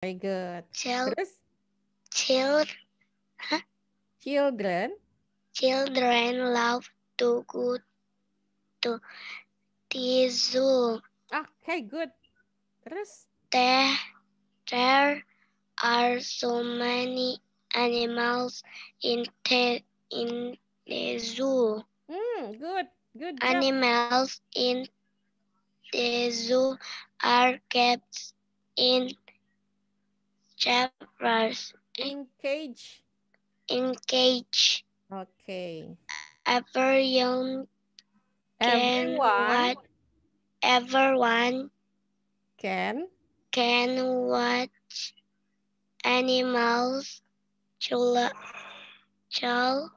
Very good. Children, Terus? huh? Children. Children love to go to the ah, zoo. Okay, good. Terus? There, there are so many animals in the, in the zoo. Mm, good, good. Job. Animals in the zoo are kept in Jaguars. In cage. In cage. Okay. Everyone can everyone. watch. Everyone can can watch animals to child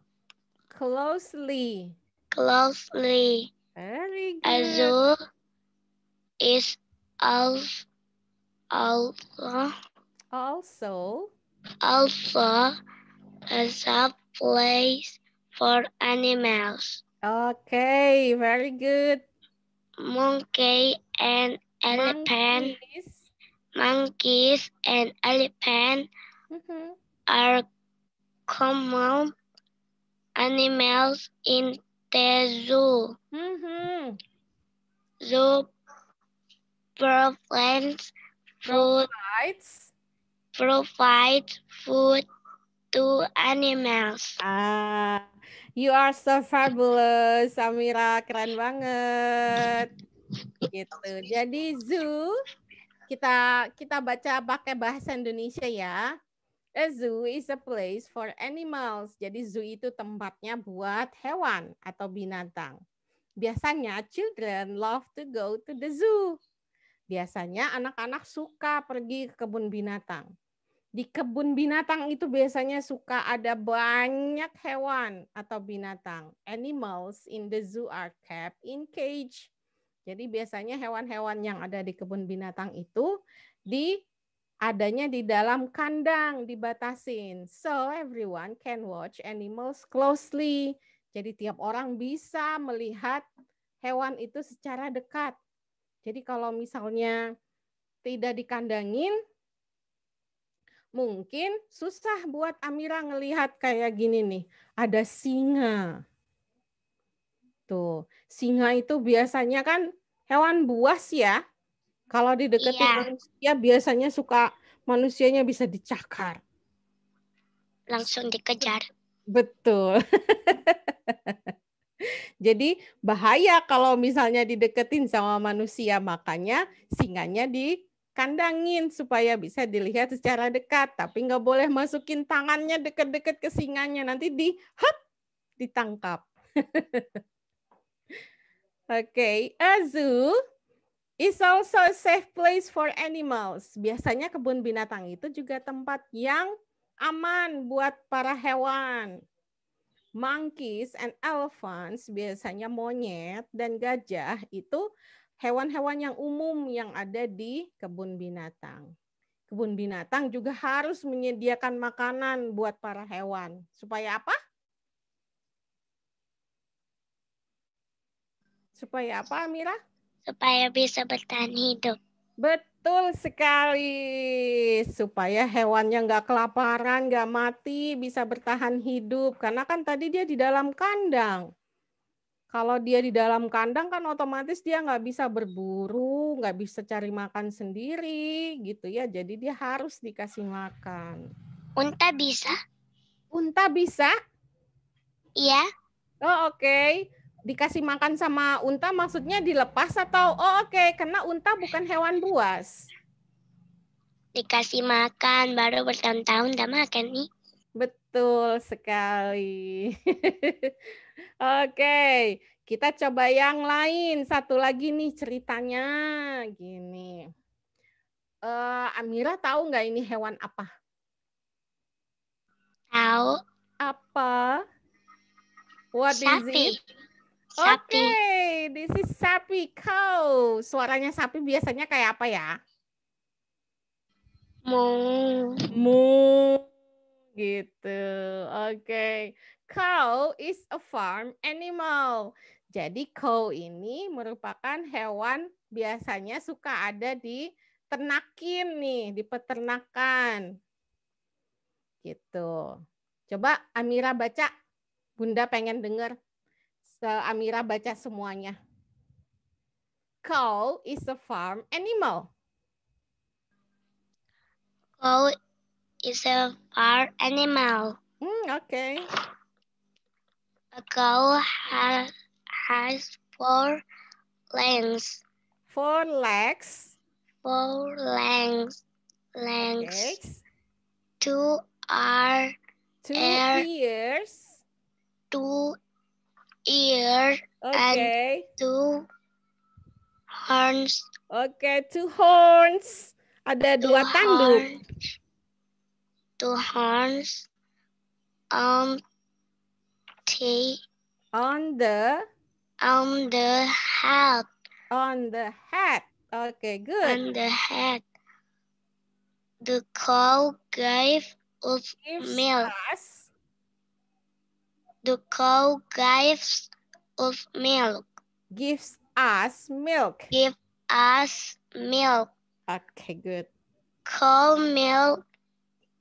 closely. Closely. Very good. A zoo is also also, also is a place for animals. Okay, very good. Monkey and elephant. Monkeys, monkeys and elephant mm -hmm. are common animals in the zoo. Mm -hmm. Zoo provides food. Provides provide food to animals. Ah, you are so fabulous, Samira. Keren banget. Gitu. Jadi zoo kita kita baca pakai bahasa Indonesia ya. A eh, zoo is a place for animals. Jadi zoo itu tempatnya buat hewan atau binatang. Biasanya children love to go to the zoo. Biasanya anak-anak suka pergi ke kebun binatang. Di kebun binatang itu biasanya suka ada banyak hewan atau binatang. Animals in the zoo are kept in cage. Jadi biasanya hewan-hewan yang ada di kebun binatang itu di adanya di dalam kandang dibatasin. So everyone can watch animals closely. Jadi tiap orang bisa melihat hewan itu secara dekat. Jadi kalau misalnya tidak dikandangin, mungkin susah buat Amira ngelihat kayak gini nih, ada singa. Tuh, singa itu biasanya kan hewan buas ya. Kalau dideketin iya. manusia biasanya suka manusianya bisa dicakar. Langsung dikejar. Betul. Jadi bahaya kalau misalnya dideketin sama manusia, makanya singanya di kandangin supaya bisa dilihat secara dekat, tapi nggak boleh masukin tangannya deket-deket ke singanya, nanti di hop, ditangkap. Oke, okay. a zoo is also a safe place for animals. Biasanya kebun binatang itu juga tempat yang aman buat para hewan. Monkeys and elephants biasanya monyet dan gajah itu hewan-hewan yang umum yang ada di kebun binatang. Kebun binatang juga harus menyediakan makanan buat para hewan. Supaya apa? Supaya apa, Mirah? Supaya bisa bertahan hidup. Betul sekali. Supaya hewannya nggak kelaparan, nggak mati, bisa bertahan hidup. Karena kan tadi dia di dalam kandang. Kalau dia di dalam kandang kan otomatis dia nggak bisa berburu, nggak bisa cari makan sendiri gitu ya. Jadi dia harus dikasih makan. Unta bisa? Unta bisa? Iya. Oh oke. Okay. Dikasih makan sama unta maksudnya dilepas atau oh oke okay. karena unta bukan hewan buas. Dikasih makan baru bertahun-tahun udah makan nih. Betul sekali. Oke, kita coba yang lain. Satu lagi nih ceritanya gini. Uh, Amira tahu nggak ini hewan apa? Tahu. Apa? What sapi. is it? Oke, okay, this is sapi cow. Suaranya sapi biasanya kayak apa ya? Mu. Mu gitu. Oke. Okay cow is a farm animal. Jadi cow ini merupakan hewan biasanya suka ada di ternakin nih, di peternakan. Gitu. Coba Amira baca. Bunda pengen dengar. Amira baca semuanya. Cow is a farm animal. Cow is a farm animal. Hmm, Oke. Okay. A cow has, has four legs. Four legs. Four legs. Legs. legs. Two are two air, ears. Two ears. Okay. And two horns. Okay, two horns. Ada two dua tanduk. Horns, two horns. Um, tea. On the? On the hat. On the hat. Okay, good. On the hat. The cow gave us gives milk. Us. The cow gives us milk. Gives us milk. Give us milk. Okay, good. Cow milk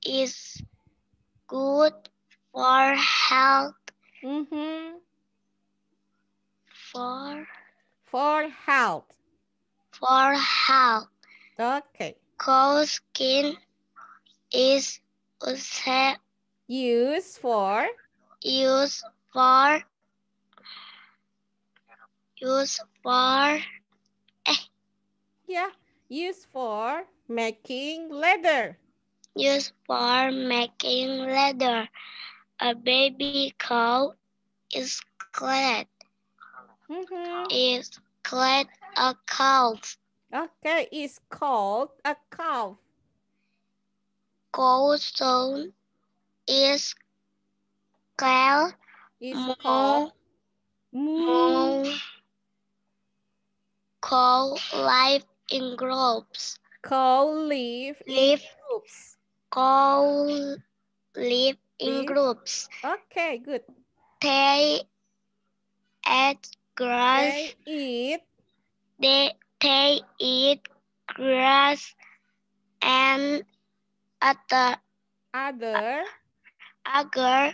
is good for health Mm-hmm. For? For health. For health. Okay. Cold skin is used for? use for? use for? Eh. Yeah, Use for making leather. Use for making leather a baby cow is called mm -hmm. is glad a calf. Okay, it's called a calf. Goldstone is called is called Call Coal life in groups. Call live groups. Call live in groups. Okay, good. They eat grass. They eat. They, they eat grass and other. Other. Other.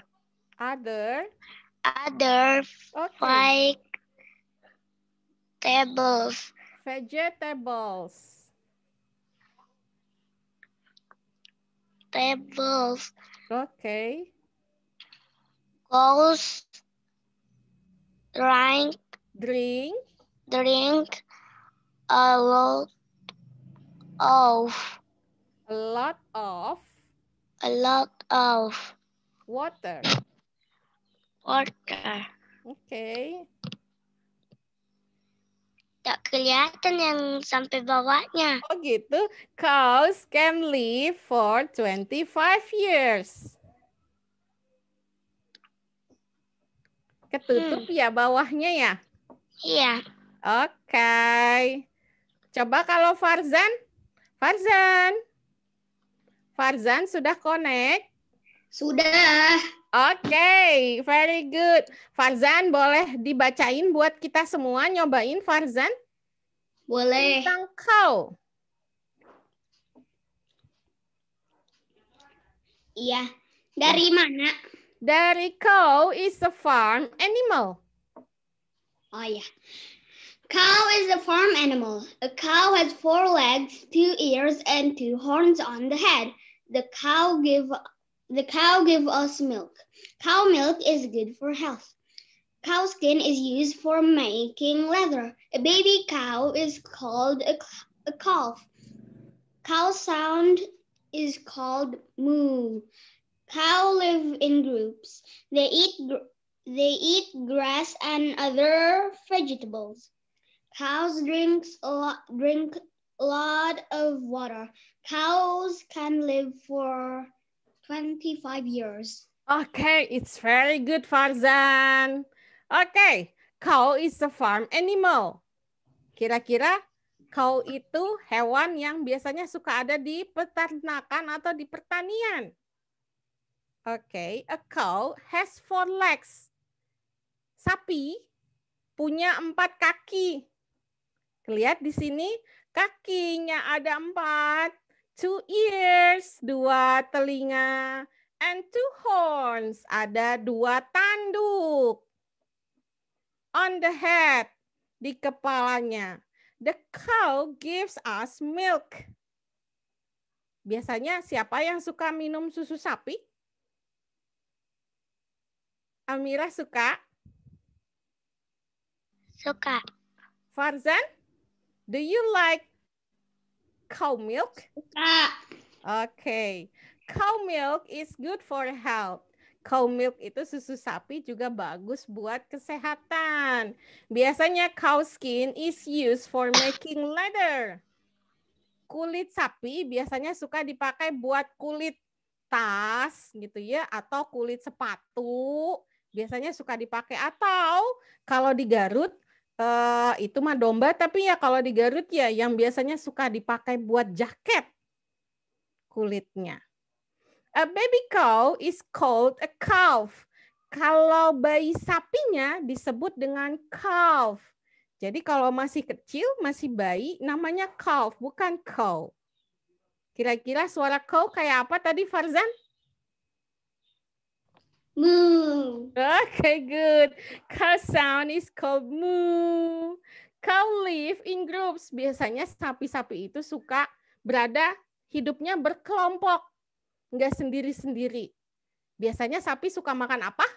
Other. Other okay. vegetables. Vegetables. Tables. Okay. Goes, drink, drink, drink a lot of, a lot of, a lot of water. Water. Okay. tak kelihatan yang sampai bawahnya. Oh gitu. Cows can live for 25 years. Ketutup hmm. ya bawahnya ya? Iya. Oke. Okay. Coba kalau Farzan. Farzan. Farzan sudah connect? Sudah. Oke, okay, very good. Farzan boleh dibacain buat kita semua nyobain Farzan? Boleh. Tentang kau. Iya. Dari nah. mana? Dari cow is a farm animal. Oh yeah. Cow is a farm animal. A cow has four legs, two ears, and two horns on the head. The cow give The cow give us milk. Cow milk is good for health. Cow skin is used for making leather. A baby cow is called a, a calf. Cow sound is called moo. Cow live in groups. They eat they eat grass and other vegetables. Cows drinks a lot, drink a lot of water. Cows can live for 25 years. Okay, it's very good, Farzan. Okay, cow is a farm animal. Kira-kira cow itu hewan yang biasanya suka ada di peternakan atau di pertanian. Okay, a cow has four legs. Sapi punya empat kaki. Lihat di sini, kakinya ada empat two ears, dua telinga, and two horns, ada dua tanduk. On the head, di kepalanya. The cow gives us milk. Biasanya siapa yang suka minum susu sapi? Amira suka? Suka. Farzan, do you like cow milk? Oke. Okay. Cow milk is good for health. Cow milk itu susu sapi juga bagus buat kesehatan. Biasanya cow skin is used for making leather. Kulit sapi biasanya suka dipakai buat kulit tas gitu ya atau kulit sepatu biasanya suka dipakai atau kalau di Garut uh, itu mah domba, tapi ya kalau di Garut ya yang biasanya suka dipakai buat jaket kulitnya. A baby cow is called a calf. Kalau bayi sapinya disebut dengan calf. Jadi kalau masih kecil, masih bayi, namanya calf, bukan cow. Kira-kira suara cow kayak apa tadi, Farzan? Moo. Oke, Okay, good. Her sound is called moo. Cow live in groups. Biasanya sapi-sapi itu suka berada hidupnya berkelompok, nggak sendiri-sendiri. Biasanya sapi suka makan apa?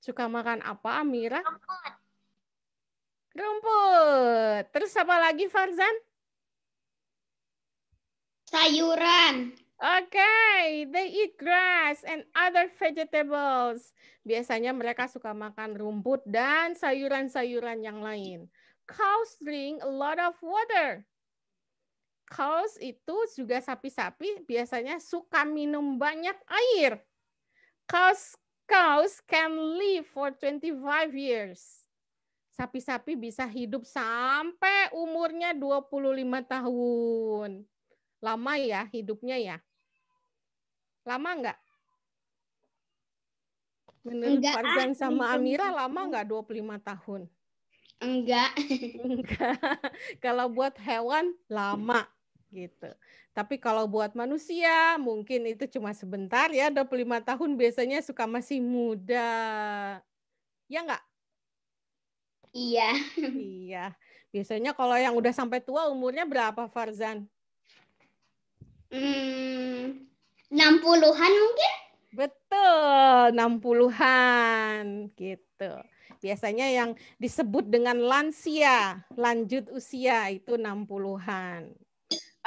Suka makan apa, Amira? Rumput. Rumput. Terus apa lagi, Farzan? Sayuran. Okay, they eat grass and other vegetables. Biasanya mereka suka makan rumput dan sayuran-sayuran yang lain. Cows drink a lot of water. Cows itu juga sapi-sapi biasanya suka minum banyak air. Cows cows can live for 25 years. Sapi-sapi bisa hidup sampai umurnya 25 tahun. Lama ya hidupnya ya. Lama nggak? Menurut enggak, Farzan sama Amira lama nggak 25 tahun? Enggak. Enggak. kalau buat hewan lama gitu. Tapi kalau buat manusia mungkin itu cuma sebentar ya 25 tahun biasanya suka masih muda. Ya enggak? Iya. Iya. Biasanya kalau yang udah sampai tua umurnya berapa Farzan? Hmm, 60-an mungkin? Betul, 60-an gitu. Biasanya yang disebut dengan lansia, lanjut usia itu 60-an.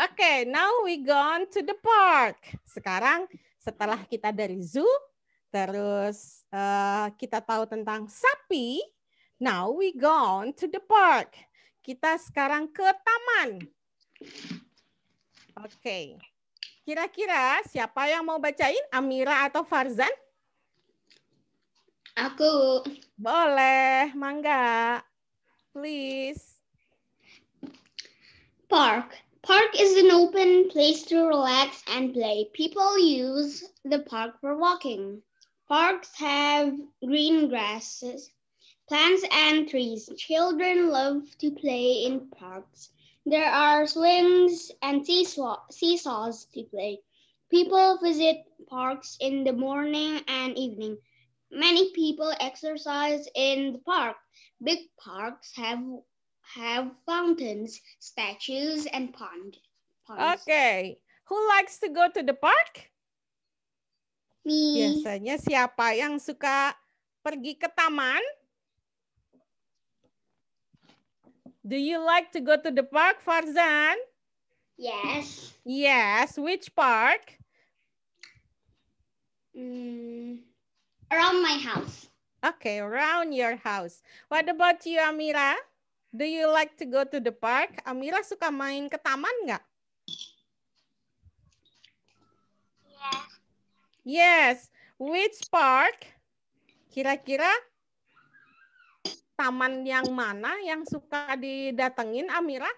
Oke, okay, now we gone to the park. Sekarang setelah kita dari zoo, terus uh, kita tahu tentang sapi, now we gone to the park. Kita sekarang ke taman. Oke. Okay. Kira-kira siapa yang mau bacain? Amira atau Farzan? Aku. Boleh, mangga. Please. Park. Park is an open place to relax and play. People use the park for walking. Parks have green grasses, plants, and trees. Children love to play in parks. There are swings and seesaw seesaws to play. People visit parks in the morning and evening. Many people exercise in the park. Big parks have have fountains, statues, and pond. Ponds. Okay. Who likes to go to the park? Me. Biasanya siapa yang suka pergi ke taman? Do you like to go to the park, Farzan? Yes. Yes. Which park? Mm, around my house. Okay, around your house. What about you, Amira? Do you like to go to the park? Amira suka main ke taman nggak? Yes. Yes. Which park? Kira-kira taman yang mana yang suka didatengin Amira?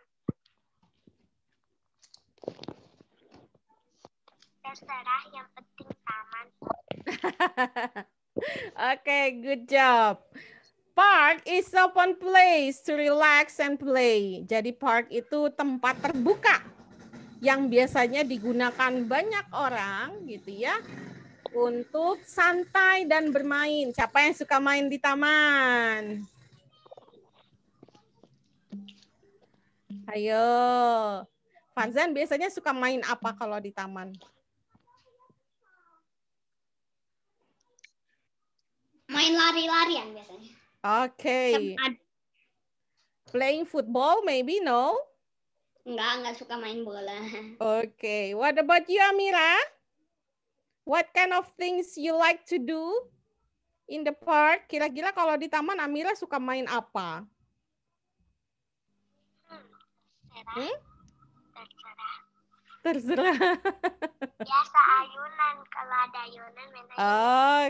Terserah yang penting taman. okay, good job. Park is open place to relax and play. Jadi park itu tempat terbuka yang biasanya digunakan banyak orang gitu ya untuk santai dan bermain. Siapa yang suka main di taman? Ayo. Fanzan biasanya suka main apa kalau di taman? Main lari-larian biasanya. Oke. Okay. Playing football maybe no? Enggak, enggak suka main bola. Oke. Okay. What about you Amira? What kind of things you like to do in the park? Kira-kira kalau di taman Amira suka main apa? Hmm? Terserah. Terserah. Biasa ayunan kalau ada ayunan. Oke,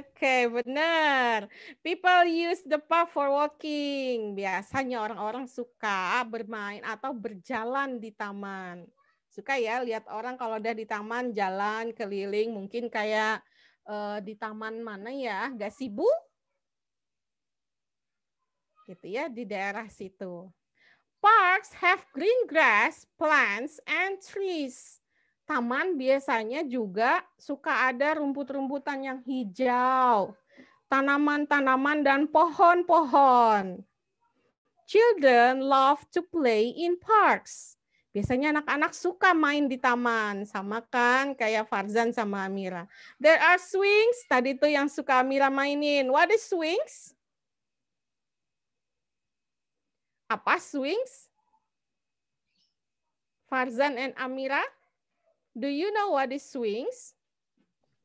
okay, benar. People use the path for walking. Biasanya orang-orang suka bermain atau berjalan di taman. Suka ya lihat orang kalau udah di taman jalan keliling mungkin kayak uh, di taman mana ya? Gak sibuk? Gitu ya di daerah situ. Parks have green grass, plants, and trees. Taman biasanya juga suka ada rumput-rumputan yang hijau, tanaman-tanaman dan pohon-pohon. Children love to play in parks. Biasanya anak-anak suka main di taman, sama kan kayak Farzan sama Amira. There are swings, tadi tuh yang suka Amira mainin. What is swings? apa swings? Farzan and Amira, do you know what is swings?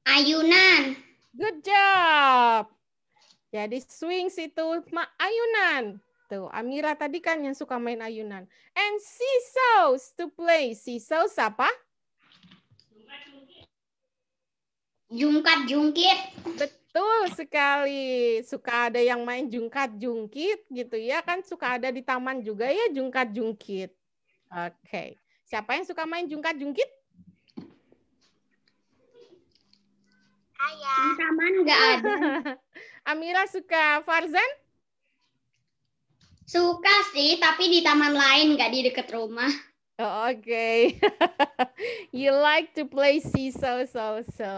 Ayunan. Good job. Jadi swings itu ayunan. Tuh, Amira tadi kan yang suka main ayunan. And seesaws to play. Seesaws apa? Jungkat-jungkit. Betul. Betul sekali. Suka ada yang main jungkat-jungkit gitu ya kan suka ada di taman juga ya jungkat-jungkit. Oke. Okay. Siapa yang suka main jungkat-jungkit? Ayah. Di taman nggak ada. Amira suka Farzan? Suka sih, tapi di taman lain nggak di dekat rumah. Oh, okay. you like to play seesaw, so, so.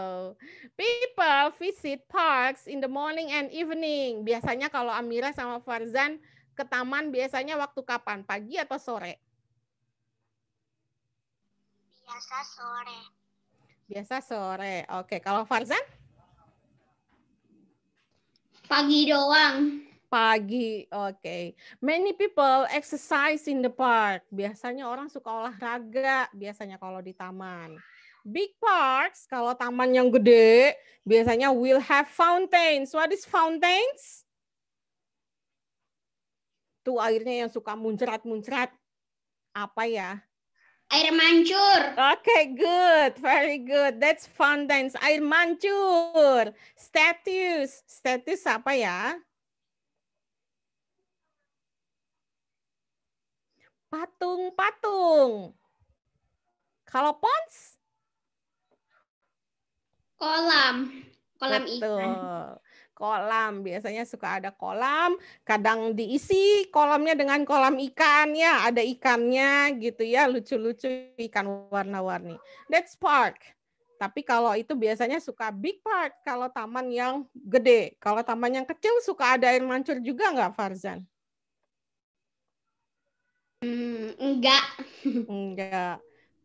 People visit parks in the morning and evening. Biasanya kalau Amira sama Farzan ke taman biasanya waktu kapan? Pagi atau sore? Biasa sore. Biasa sore. Oke, okay. kalau Farzan? Pagi doang pagi. Oke. Okay. Many people exercise in the park. Biasanya orang suka olahraga biasanya kalau di taman. Big parks kalau taman yang gede biasanya will have fountains. What is fountains? Tuh airnya yang suka muncrat-muncrat. Apa ya? Air mancur. Oke, okay, good. Very good. That's fountains. Air mancur. Statues. Statues apa ya? Patung-patung. Kalau pons? Kolam. Kolam Betul. ikan. Kolam. Biasanya suka ada kolam. Kadang diisi kolamnya dengan kolam ikan. Ya, ada ikannya gitu ya. Lucu-lucu ikan warna-warni. That's park. Tapi kalau itu biasanya suka big park kalau taman yang gede. Kalau taman yang kecil suka ada air mancur juga nggak Farzan? Hmm, enggak. Enggak.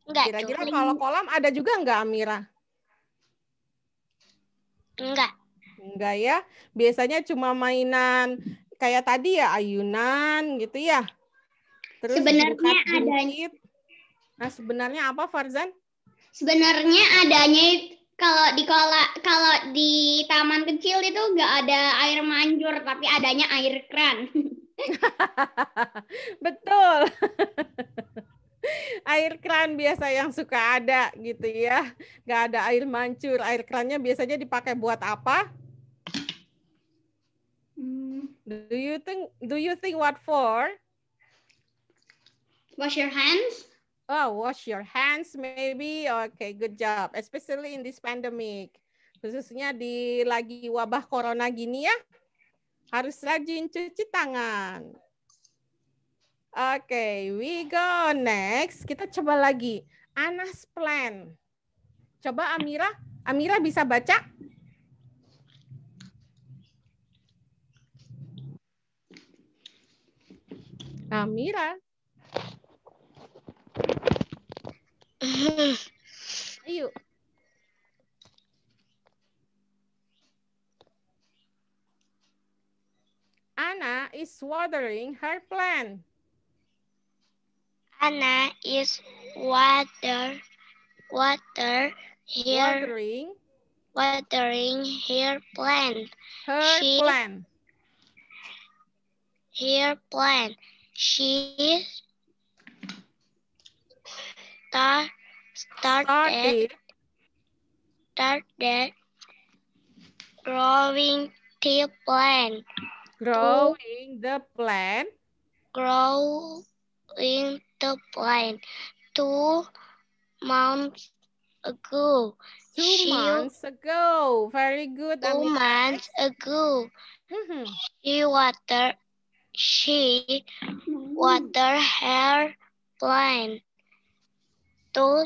Enggak. Kira-kira kalau kolam ada juga enggak Amira? Enggak. Enggak ya. Biasanya cuma mainan kayak tadi ya ayunan gitu ya. Terus sebenarnya ada Nah, sebenarnya apa Farzan? Sebenarnya adanya kalau di kola, kalau di taman kecil itu enggak ada air mancur tapi adanya air keran Betul. air keran biasa yang suka ada gitu ya. Gak ada air mancur. Air kerannya biasanya dipakai buat apa? Hmm. Do you think do you think what for? Wash your hands. Oh, wash your hands maybe. Okay, good job. Especially in this pandemic. Khususnya di lagi wabah corona gini ya harus rajin cuci tangan. Oke, okay, we go next. Kita coba lagi. Anas plan. Coba Amira. Amira bisa baca? Amira. Ayo. Anna is watering her plant. Anna is water, water her, watering. watering her plant. Her she, plant. Her plant. She start, started, started growing tea plant growing the plant growing the plant two months ago. Two she, months ago. Very good. Two Amina. months ago. Mm-hmm. She water she water her plant two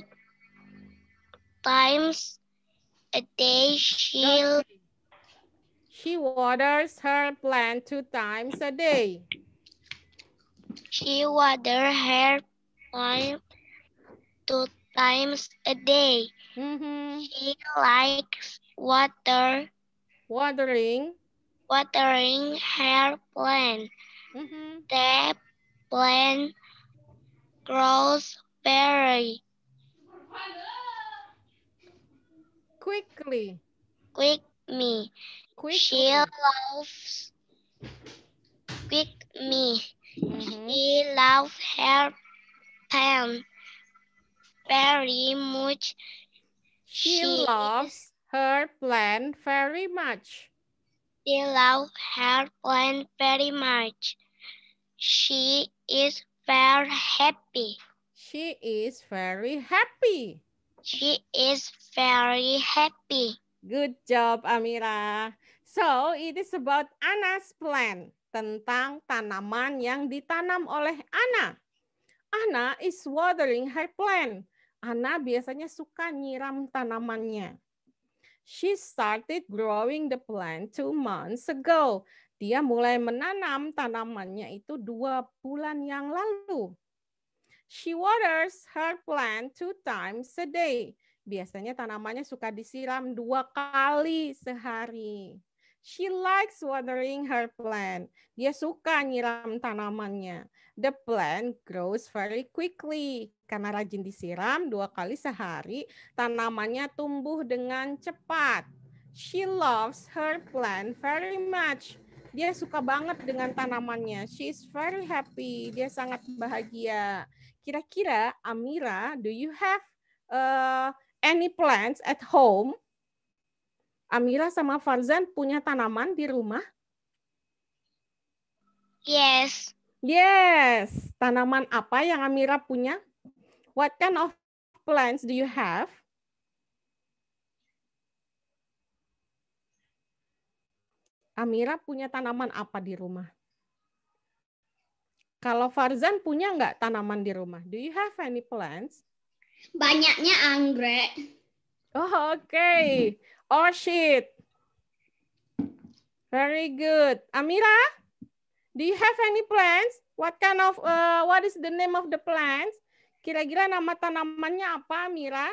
times a day. She she waters her plant two times a day. She waters her plant two times a day. Mm -hmm. She likes water. Watering. Watering her plant. Mm -hmm. The plant grows very quickly. Quick me. Quick. She loves quick me. Mm -hmm. She loves her pen very much. She, she loves her plan very much. She loves her plan very much. She is very happy. She is very happy. She is very happy. Good job, Amira. So, it is about Anna's plan tentang tanaman yang ditanam oleh Anna. Anna is watering her plant. Anna biasanya suka nyiram tanamannya. She started growing the plant two months ago. Dia mulai menanam tanamannya itu dua bulan yang lalu. She waters her plant two times a day. Biasanya tanamannya suka disiram dua kali sehari. She likes watering her plant. Dia suka nyiram tanamannya. The plant grows very quickly. Karena rajin disiram dua kali sehari, tanamannya tumbuh dengan cepat. She loves her plant very much. Dia suka banget dengan tanamannya. She is very happy. Dia sangat bahagia. Kira-kira Amira, do you have uh, any plants at home? Amira sama Farzan punya tanaman di rumah? Yes. Yes. Tanaman apa yang Amira punya? What kind of plants do you have? Amira punya tanaman apa di rumah? Kalau Farzan punya nggak tanaman di rumah? Do you have any plants? Banyaknya anggrek. Oh, oke. Okay. Oh shit. Very good. Amira, do you have any plants? What kind of uh, what is the name of the plants? Kira-kira nama tanamannya apa, Amira?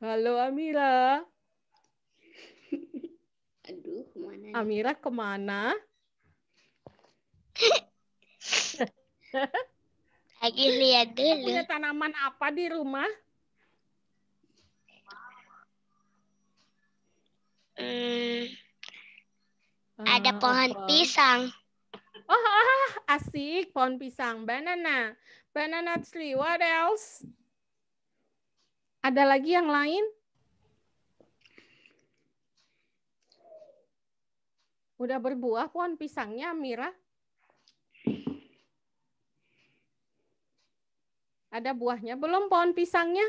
Halo Amira. Aduh, kemana? Amira kemana? Lagi lihat dulu. Punya tanaman apa di rumah? Hmm, ah, ada ah, pohon apa? pisang. Oh, oh, asik pohon pisang, banana, banana tree. What else? Ada lagi yang lain? Udah berbuah pohon pisangnya, Mira? Ada buahnya. Belum pohon pisangnya?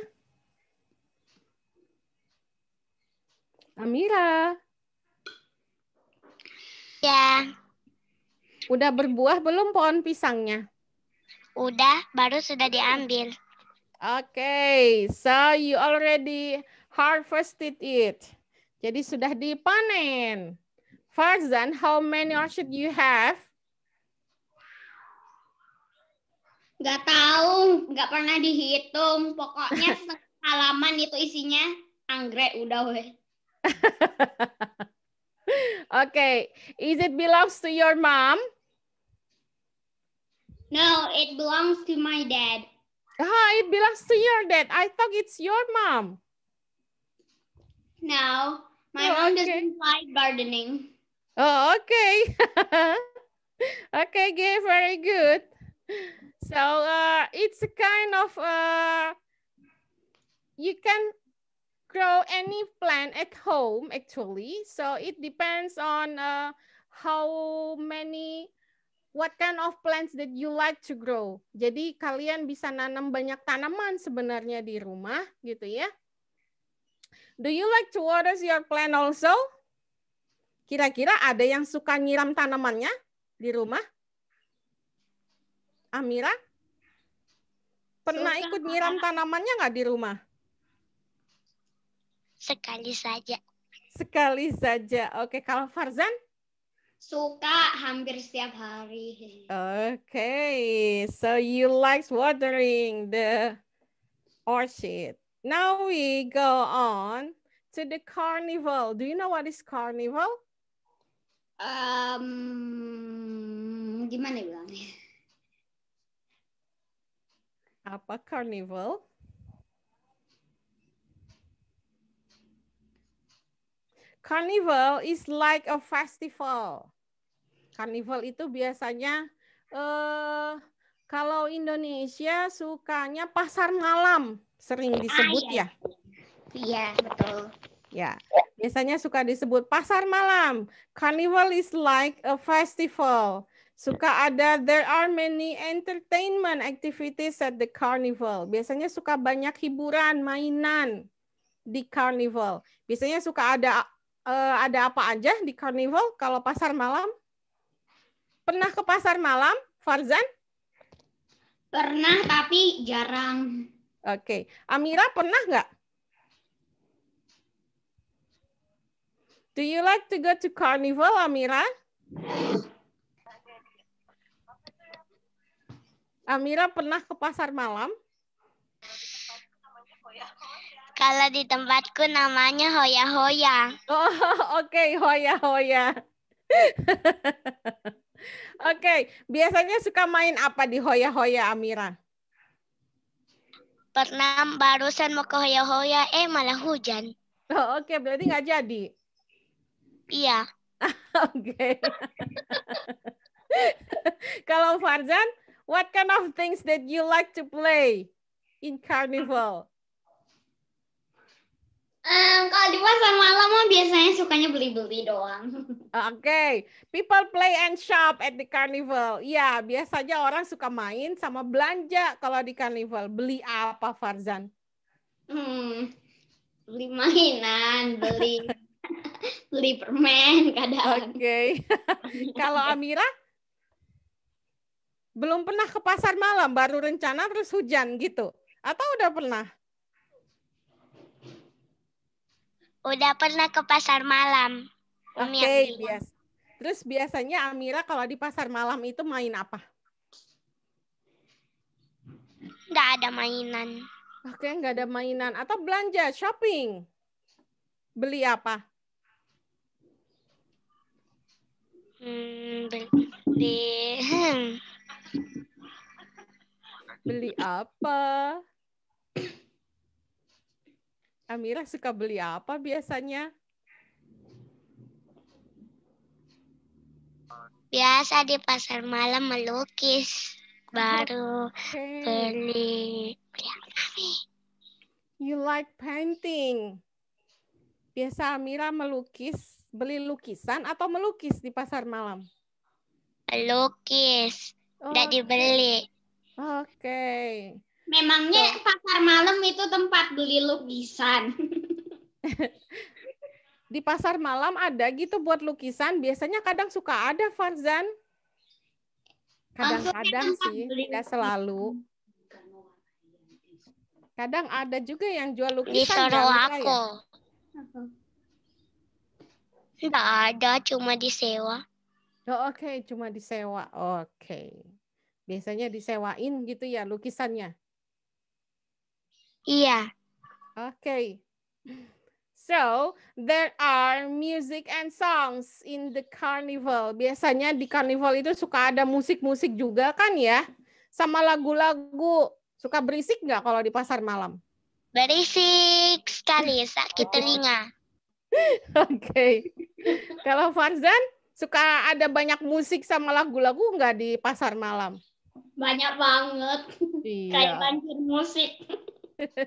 Amira. Ya. Udah berbuah belum pohon pisangnya? Udah, baru sudah diambil. Okay, so you already harvested it. Jadi sudah dipanen. Farzan, how many orchid you have? Nggak tahu, nggak pernah dihitung. Pokoknya halaman itu isinya anggrek udah weh. okay, is it belongs to your mom? No, it belongs to my dad. Ah, it belongs to your dad. I thought it's your mom. No, my oh, mom okay. doesn't like gardening. Oh, okay. okay, good, very good. So uh, it's a kind of, uh, you can grow any plant at home actually. So it depends on uh, how many, what kind of plants that you like to grow. Jadi kalian bisa nanam banyak tanaman sebenarnya di rumah gitu ya. Do you like to water your plant also? Kira-kira ada yang suka nyiram tanamannya di rumah? Amira? Pernah ikut nyiram tanamannya nggak di rumah? Sekali saja. Sekali saja. Oke, kalau Farzan? Suka hampir setiap hari. Oke, so you like watering the orchid. Now we go on to the carnival. Do you know what is carnival? Um, gimana ya bilangnya? apa carnival? Carnival is like a festival. Carnival itu biasanya uh, kalau Indonesia sukanya pasar malam sering disebut ah, ya. Iya, betul. Ya, biasanya suka disebut pasar malam. Carnival is like a festival. Suka ya. ada there are many entertainment activities at the carnival. Biasanya suka banyak hiburan, mainan di carnival. Biasanya suka ada uh, ada apa aja di carnival kalau pasar malam? Pernah ke pasar malam, Farzan? Pernah tapi jarang. Oke, okay. Amira pernah nggak? Do you like to go to carnival, Amira? Amira pernah ke pasar malam? Kalau di tempatku namanya hoya-hoya. Oh, oke, okay. hoya-hoya. oke, okay. biasanya suka main apa di hoya-hoya Amira? Pernah barusan mau ke hoya-hoya, eh malah hujan. Oh, oke, okay. berarti nggak jadi. Iya. oke. Kalau Farzan, What kind of things that you like to play in carnival? Um, kalau di pasar malam mah biasanya sukanya beli-beli doang. Oke, okay. people play and shop at the carnival. Ya, biasanya orang suka main sama belanja kalau di carnival. Beli apa, Farzan? Hmm, beli mainan, beli beli permen kadang. Oke. Okay. kalau Amira? belum pernah ke pasar malam, baru rencana terus hujan gitu. Atau udah pernah? Udah pernah ke pasar malam. Oke, okay, bias. Terus biasanya Amira kalau di pasar malam itu main apa? Nggak ada mainan. Oke, okay, nggak ada mainan. Atau belanja, shopping. Beli apa? Hmm, beli... Hmm beli apa? Amira suka beli apa biasanya? Biasa di pasar malam melukis, baru okay. beli You like painting. Biasa Amira melukis, beli lukisan atau melukis di pasar malam? Melukis, oh, okay. dibeli. Oke. Memangnya so. pasar malam itu tempat beli lukisan. di pasar malam ada gitu buat lukisan. Biasanya kadang suka ada Farzan. Kadang-kadang sih, tidak selalu. Kadang ada juga yang jual lukisan. Di ya? aku. Tidak ada, cuma disewa. Oh, Oke, okay. cuma disewa. Oke. Okay. Biasanya disewain gitu ya lukisannya. Iya. Okay. So, there are music and songs in the carnival. Biasanya di carnival itu suka ada musik-musik juga kan ya? Sama lagu-lagu. Suka berisik nggak kalau di pasar malam? Berisik sekali, sakit telinga. Oke. okay. Kalau Farzan, suka ada banyak musik sama lagu-lagu nggak di pasar malam? Banyak banget. Iya. Kayak banjir musik.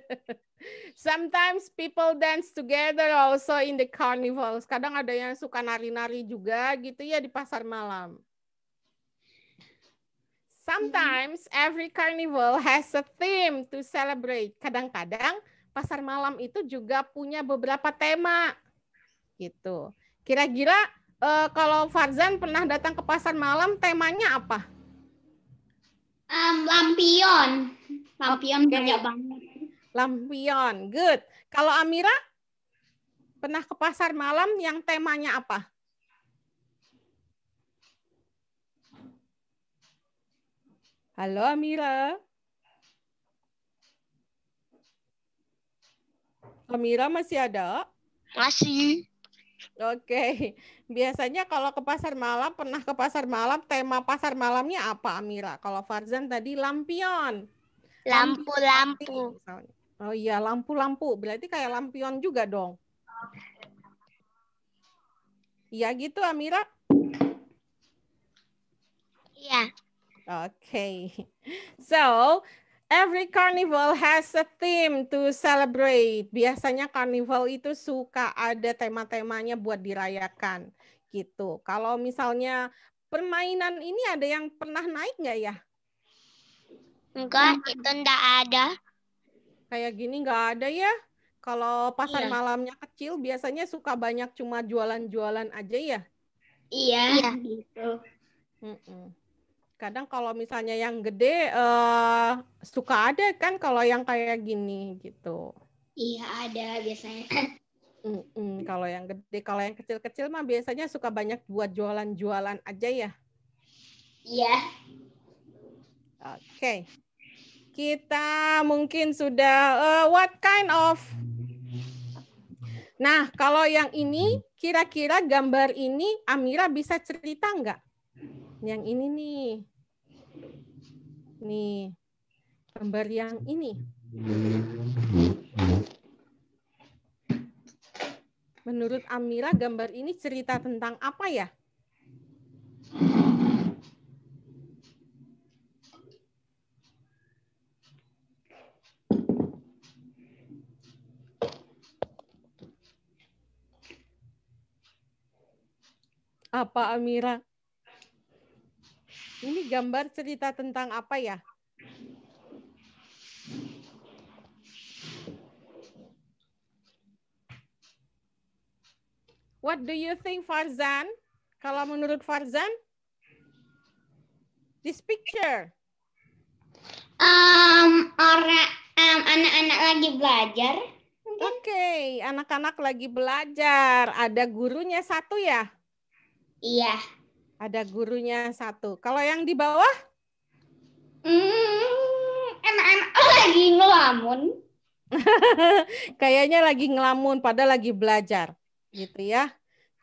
Sometimes people dance together also in the carnivals Kadang ada yang suka nari-nari juga gitu ya di pasar malam. Sometimes every carnival has a theme to celebrate. Kadang-kadang pasar malam itu juga punya beberapa tema. Gitu. Kira-kira uh, kalau Farzan pernah datang ke pasar malam temanya apa? Um, lampion. Lampion okay. banyak banget. Lampion, good. Kalau Amira, pernah ke pasar malam yang temanya apa? Halo Amira. Amira masih ada? Masih. Oke, biasanya kalau ke pasar malam, pernah ke pasar malam, tema pasar malamnya apa Amira? Kalau Farzan tadi lampion. Lampu-lampu. Oh iya, lampu-lampu. Berarti kayak lampion juga dong. Iya gitu Amira? Iya. Oke. So, Every carnival has a theme to celebrate. Biasanya carnival itu suka ada tema-temanya buat dirayakan gitu. Kalau misalnya permainan ini ada yang pernah naik nggak ya? Enggak, hmm. itu enggak ada. Kayak gini enggak ada ya? Kalau pasar iya. malamnya kecil biasanya suka banyak cuma jualan-jualan aja ya? Iya, iya gitu. Mm -mm kadang kalau misalnya yang gede uh, suka ada kan kalau yang kayak gini gitu iya ada biasanya mm -mm, kalau yang gede kalau yang kecil-kecil mah biasanya suka banyak buat jualan-jualan aja ya iya oke okay. kita mungkin sudah uh, what kind of nah kalau yang ini kira-kira gambar ini Amira bisa cerita nggak yang ini nih. Nih, gambar yang ini. Menurut Amira, gambar ini cerita tentang apa ya? Apa Amira? Ini gambar cerita tentang apa ya? What do you think, Farzan? Kalau menurut Farzan, this picture. Um, orang um, anak-anak lagi belajar. Oke, okay. anak-anak lagi belajar. Ada gurunya satu ya? Iya. Ada gurunya satu. Kalau yang di bawah? Hmm, enak-enak eh, lagi ngelamun. Kayaknya lagi ngelamun, padahal lagi belajar, gitu ya.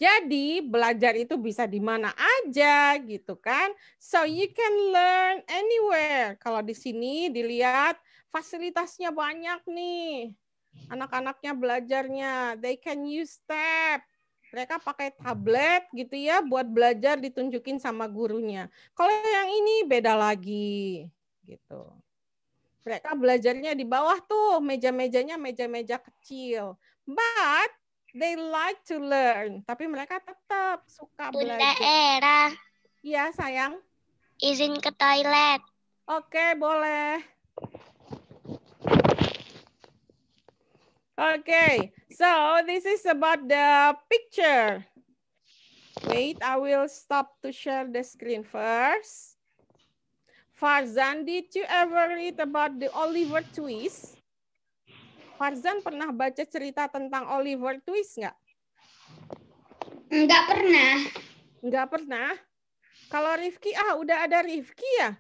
Jadi belajar itu bisa di mana aja gitu kan. So you can learn anywhere. Kalau di sini dilihat fasilitasnya banyak nih. Anak-anaknya belajarnya. They can use tab mereka pakai tablet gitu ya buat belajar ditunjukin sama gurunya. Kalau yang ini beda lagi gitu. Mereka belajarnya di bawah tuh, meja-mejanya meja-meja kecil. But they like to learn, tapi mereka tetap suka Bunda belajar. Bunda Era. Iya, sayang. Izin ke toilet. Oke, boleh. Okay, so this is about the picture. Wait, I will stop to share the screen first. Farzan, did you ever read about the Oliver Twist? Farzan pernah baca cerita tentang Oliver Twist nggak? Nggak pernah. Nggak pernah? Kalau Rifki, ah udah ada Rifki ya?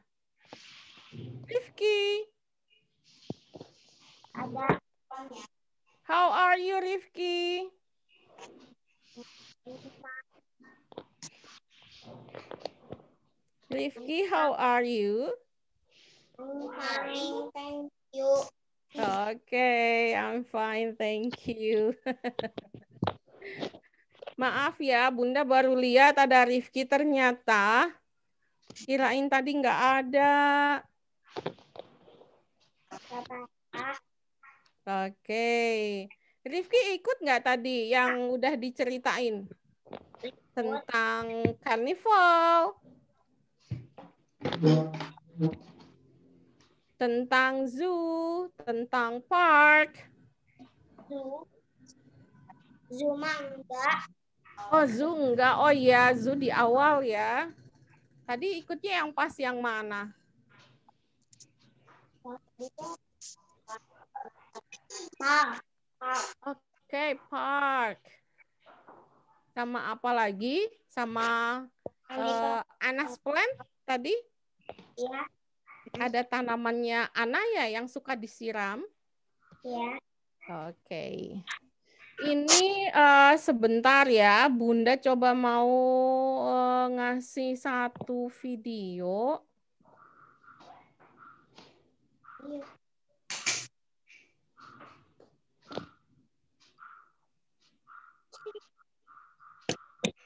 Rifki. Ada. How are you, Rifki? Rifki, how are you? I'm fine, thank you. Okay, I'm fine, thank you. Maaf ya, Bunda baru lihat ada Rifki ternyata. Kirain tadi nggak ada. Bapak. Oke. Rifki ikut nggak tadi yang udah diceritain tentang carnival, Tentang zoo, tentang park. Zoo. Zoo Oh, zoo enggak. Oh iya, zoo di awal ya. Tadi ikutnya yang pas yang mana? Park. Oke, park. Sama apa lagi? Sama uh, eh, Anas tadi? Iya. Ada tanamannya anak ya yang suka disiram? Iya. Oke. Okay. Ini uh, sebentar ya, Bunda coba mau uh, ngasih satu video. Iya.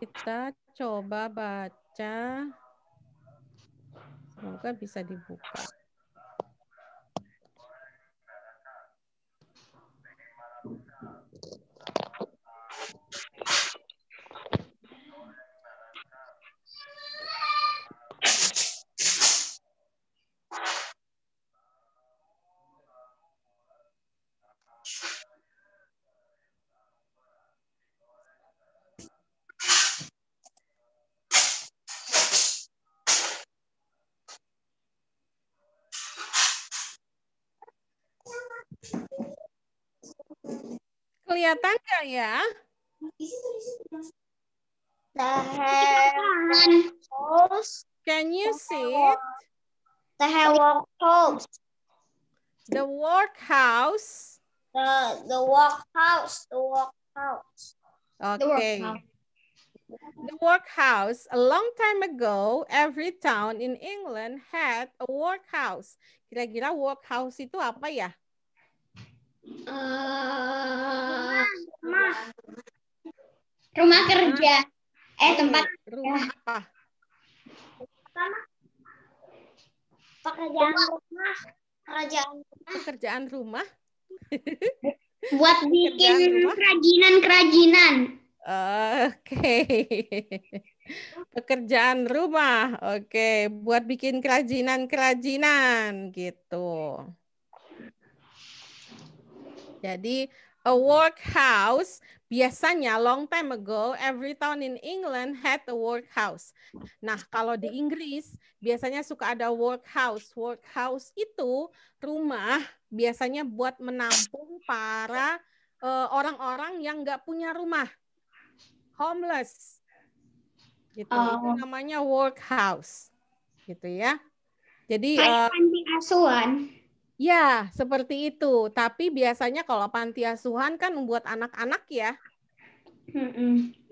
kita coba baca. Semoga bisa dibuka. kelihatan nggak ya? The hand holds. Can you see it? The workhouse. The workhouse. The the workhouse. The workhouse. Okay. The workhouse. The workhouse. A long time ago, every town in England had a workhouse. Kira-kira workhouse itu apa ya? Eh, rumah. Rumah kerja. Eh tempat. Rumah eh. apa? Pekerjaan rumah. Pekerjaan rumah. Pekerjaan rumah. Buat bikin kerajinan-kerajinan. Oke. Pekerjaan rumah. Oke, okay. buat bikin kerajinan-kerajinan gitu. Jadi a workhouse biasanya long time ago every town in England had a workhouse. Nah, kalau di Inggris biasanya suka ada workhouse. Workhouse itu rumah biasanya buat menampung para e, orang-orang uh, yang nggak punya rumah. Homeless. Gitu. Oh. Itu namanya workhouse. Gitu ya. Jadi kayak uh, e, panti asuhan. Ya, seperti itu. Tapi biasanya kalau panti asuhan kan membuat anak-anak ya.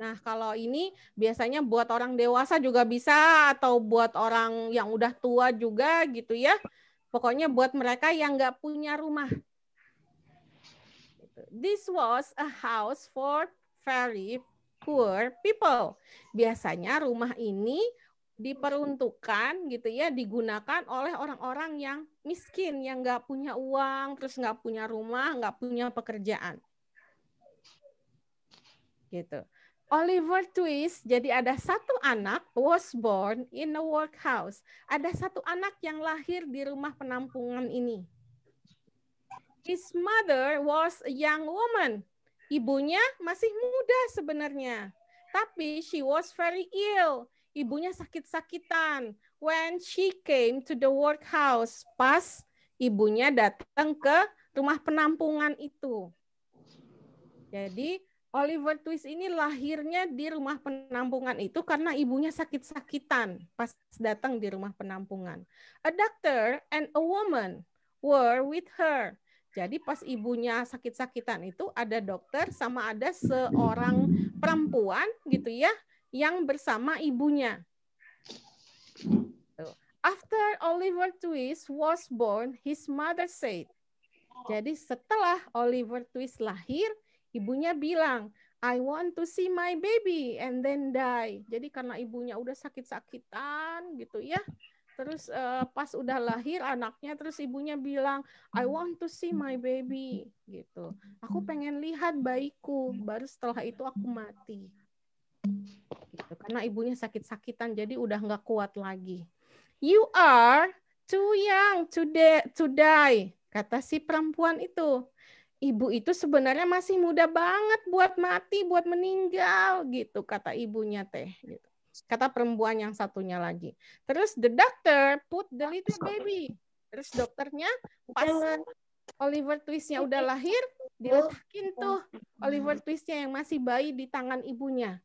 Nah, kalau ini biasanya buat orang dewasa juga bisa atau buat orang yang udah tua juga gitu ya. Pokoknya buat mereka yang nggak punya rumah. This was a house for very poor people. Biasanya rumah ini diperuntukkan gitu ya digunakan oleh orang-orang yang miskin yang nggak punya uang terus nggak punya rumah nggak punya pekerjaan gitu Oliver Twist jadi ada satu anak was born in a workhouse ada satu anak yang lahir di rumah penampungan ini his mother was a young woman ibunya masih muda sebenarnya tapi she was very ill ibunya sakit-sakitan. When she came to the workhouse, pas ibunya datang ke rumah penampungan itu. Jadi Oliver Twist ini lahirnya di rumah penampungan itu karena ibunya sakit-sakitan pas datang di rumah penampungan. A doctor and a woman were with her. Jadi pas ibunya sakit-sakitan itu ada dokter sama ada seorang perempuan gitu ya yang bersama ibunya. After Oliver Twist was born, his mother said. Jadi setelah Oliver Twist lahir, ibunya bilang, I want to see my baby and then die. Jadi karena ibunya udah sakit-sakitan gitu ya. Terus uh, pas udah lahir anaknya terus ibunya bilang, I want to see my baby gitu. Aku pengen lihat bayiku, baru setelah itu aku mati gitu karena ibunya sakit-sakitan jadi udah nggak kuat lagi you are too young to, de- to die kata si perempuan itu ibu itu sebenarnya masih muda banget buat mati buat meninggal gitu kata ibunya teh gitu kata perempuan yang satunya lagi terus the doctor put the little baby terus dokternya pas Oliver Twistnya udah lahir diletakin tuh Oliver Twistnya yang masih bayi di tangan ibunya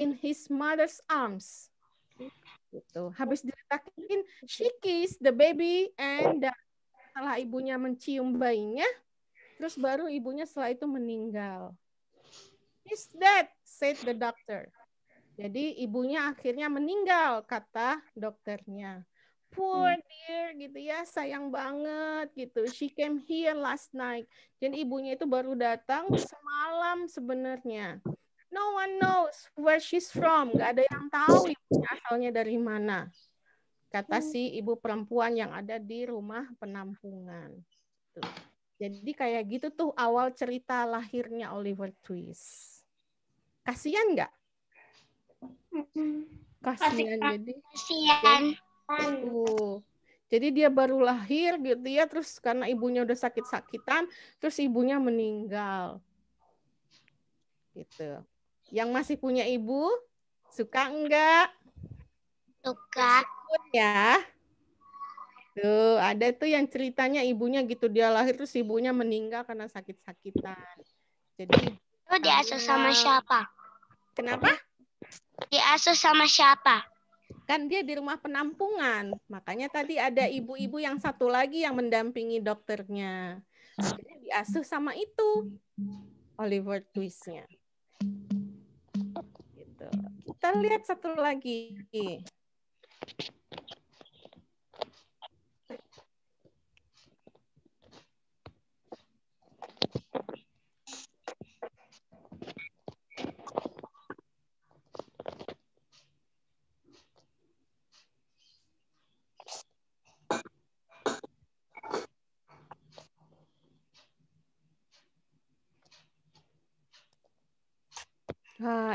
in his mother's arms. Gitu. Habis diletakin, she kissed the baby and setelah ibunya mencium bayinya, terus baru ibunya setelah itu meninggal. He's dead, said the doctor. Jadi ibunya akhirnya meninggal, kata dokternya. Poor hmm. dear, gitu ya, sayang banget gitu. She came here last night. Jadi ibunya itu baru datang semalam sebenarnya. No one knows where she's from. Gak ada yang tahu ibunya asalnya dari mana. Kata hmm. si ibu perempuan yang ada di rumah penampungan. Tuh. Jadi kayak gitu tuh awal cerita lahirnya Oliver Twist. Kasian nggak? Kasian jadi. Kasian. Uh, Jadi dia baru lahir gitu ya, terus karena ibunya udah sakit-sakitan, terus ibunya meninggal. Gitu. Yang masih punya ibu, suka enggak? Suka. Ya. Tuh, ada tuh yang ceritanya ibunya gitu dia lahir terus ibunya meninggal karena sakit-sakitan. Jadi itu diasuh sama siapa? Kenapa? Diasuh sama siapa? Kan dia di rumah penampungan. Makanya tadi ada ibu-ibu yang satu lagi yang mendampingi dokternya. Jadi diasuh sama itu Oliver Twistnya. Kita lihat satu lagi.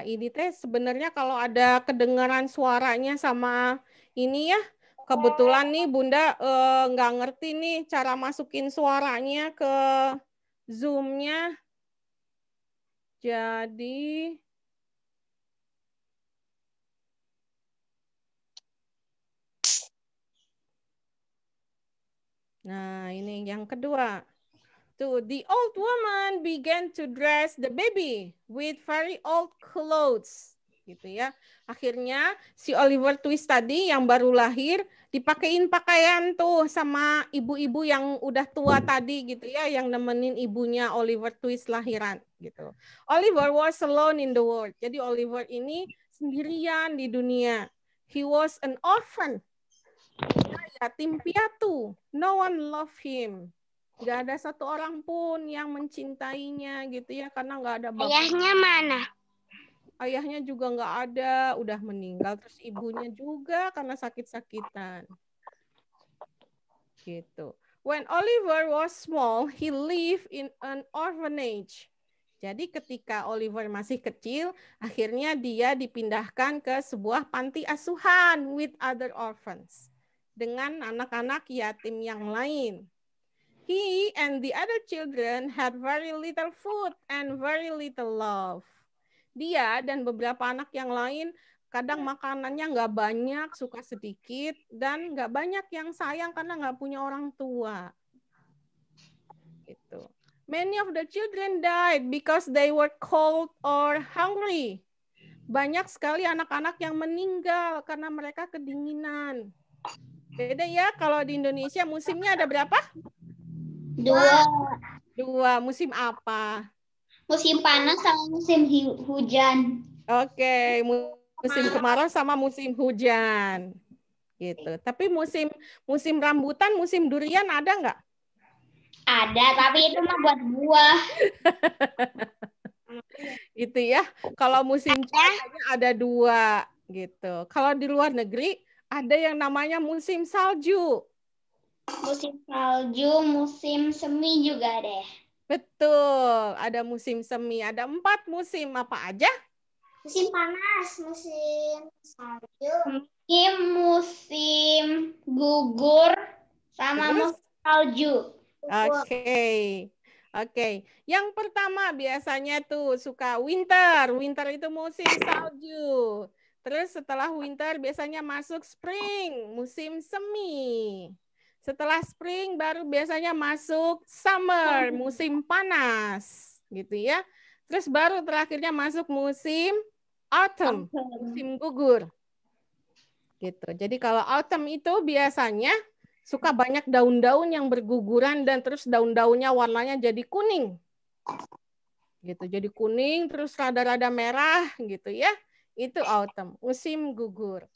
ini teh sebenarnya kalau ada kedengaran suaranya sama ini ya kebetulan nih Bunda eh, nggak uh, ngerti nih cara masukin suaranya ke zoomnya. Jadi Nah, ini yang kedua. 2, the old woman began to dress the baby with very old clothes. Gitu ya. Akhirnya si Oliver Twist tadi yang baru lahir dipakein pakaian tuh sama ibu-ibu yang udah tua tadi gitu ya yang nemenin ibunya Oliver Twist lahiran gitu. Oliver was alone in the world. Jadi Oliver ini sendirian di dunia. He was an orphan. Yatim piatu. No one loved him nggak ada satu orang pun yang mencintainya gitu ya karena nggak ada bapak. ayahnya mana ayahnya juga nggak ada udah meninggal terus ibunya juga karena sakit-sakitan gitu when Oliver was small he lived in an orphanage jadi ketika Oliver masih kecil akhirnya dia dipindahkan ke sebuah panti asuhan with other orphans dengan anak-anak yatim yang lain He and the other children had very little food and very little love. Dia dan beberapa anak yang lain kadang makanannya nggak banyak, suka sedikit, dan nggak banyak yang sayang karena nggak punya orang tua. Gitu. Many of the children died because they were cold or hungry. Banyak sekali anak-anak yang meninggal karena mereka kedinginan. Beda ya kalau di Indonesia musimnya ada berapa? Dua. Dua. Musim apa? Musim panas sama musim hujan. Oke, okay. musim kemarau sama musim hujan. Gitu. Tapi musim musim rambutan, musim durian ada nggak? Ada, tapi itu mah buat buah. itu ya. Kalau musim cuacanya ada dua gitu. Kalau di luar negeri ada yang namanya musim salju musim salju, musim semi juga deh. Betul, ada musim semi, ada empat musim apa aja? Musim panas, musim salju, musim musim gugur, sama Terus? musim salju. Oke, oke. Okay. Yang pertama biasanya tuh suka winter, winter itu musim salju. Terus setelah winter biasanya masuk spring, musim semi. Setelah spring baru biasanya masuk summer, musim panas gitu ya. Terus baru terakhirnya masuk musim autumn, musim gugur. Gitu. Jadi kalau autumn itu biasanya suka banyak daun-daun yang berguguran dan terus daun-daunnya warnanya jadi kuning. Gitu. Jadi kuning terus rada-rada merah gitu ya. Itu autumn, musim gugur